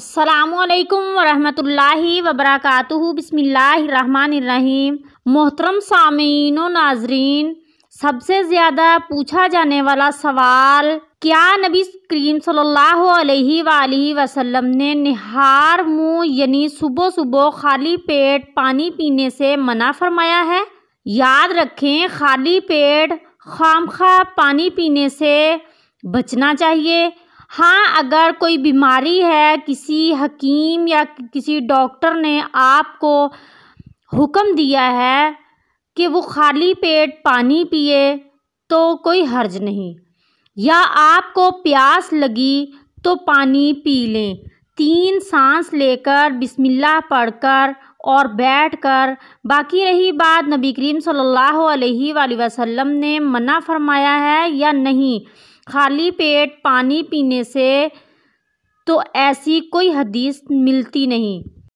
असलकम वरमि वबरक बसमीम मोहतरम सामीन नाजरीन सबसे ज़्यादा पूछा जाने वाला सवाल क्या नबी करीम सल्लल्लाहु अलैहि ने निहार मुँह यानी सुबह सुबह खाली पेट पानी पीने से मना फरमाया है याद रखें खाली पेट खाम खा पानी पीने से बचना चाहिए हाँ अगर कोई बीमारी है किसी हकीम या किसी डॉक्टर ने आपको हुक्म दिया है कि वो खाली पेट पानी पिए तो कोई हर्ज नहीं या आपको प्यास लगी तो पानी पी लें तीन सांस लेकर बिस्मिल्लाह पढ़कर और बैठकर बाकी रही बात नबी करीम सल्लल्लाहु अलैहि वसल्लम ने मना फरमाया है या नहीं खाली पेट पानी पीने से तो ऐसी कोई हदीस मिलती नहीं